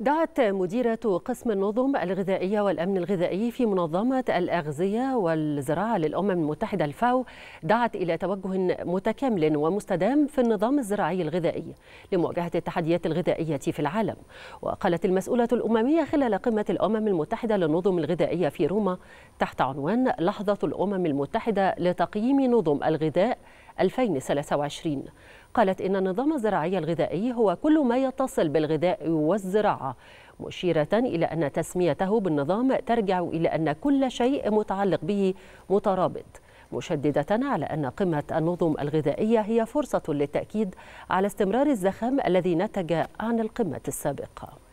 دعت مديرة قسم النظم الغذائية والأمن الغذائي في منظمة الأغذية والزراعة للأمم المتحدة الفاو دعت إلى توجه متكامل ومستدام في النظام الزراعي الغذائي لمواجهة التحديات الغذائية في العالم وقالت المسؤولة الأممية خلال قمة الأمم المتحدة للنظم الغذائية في روما تحت عنوان لحظة الأمم المتحدة لتقييم نظم الغذاء 2023 قالت إن النظام الزراعي الغذائي هو كل ما يتصل بالغذاء والزراعة مشيرة إلى أن تسميته بالنظام ترجع إلى أن كل شيء متعلق به مترابط مشددة على أن قمة النظم الغذائية هي فرصة للتأكيد على استمرار الزخم الذي نتج عن القمة السابقة